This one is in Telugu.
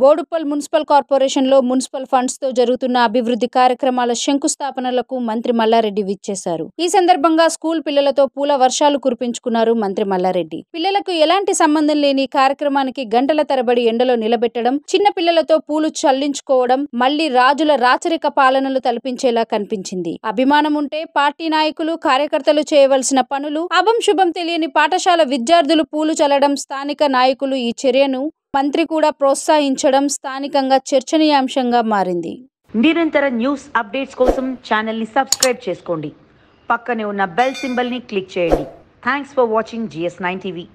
బోడుపల్ మున్సిపల్ కార్పొరేషన్లో మున్సిపల్ ఫండ్స్తో జరుగుతున్న అభివృద్ధి కార్యక్రమాల శంకుస్థాపనలకు మంత్రి మల్లారెడ్డి విచ్చేశారు ఈ సందర్భంగా స్కూల్ పిల్లలతో పూల వర్షాలు కురిపించుకున్నారు మంత్రి మల్లారెడ్డి పిల్లలకు ఎలాంటి సంబంధం లేని కార్యక్రమానికి గంటల తరబడి ఎండలో నిలబెట్టడం చిన్న పిల్లలతో పూలు చల్లించుకోవడం మళ్లీ రాజుల రాచరిక పాలనలు తలపించేలా కనిపించింది అభిమానం ఉంటే పార్టీ నాయకులు కార్యకర్తలు చేయవలసిన పనులు అభం శుభం తెలియని పాఠశాల విద్యార్థులు పూలు చల్లడం స్థానిక నాయకులు ఈ చర్యను మంత్రి కూడా ప్రోత్సహించడం స్థానికంగా చర్చనీయాంశంగా మారింది నిరంతర న్యూస్ అప్డేట్స్ కోసం ఛానల్ని సబ్స్క్రైబ్ చేసుకోండి పక్కనే ఉన్న బెల్ సింబల్ని క్లిక్ చేయండి thanks for watching GS nine TV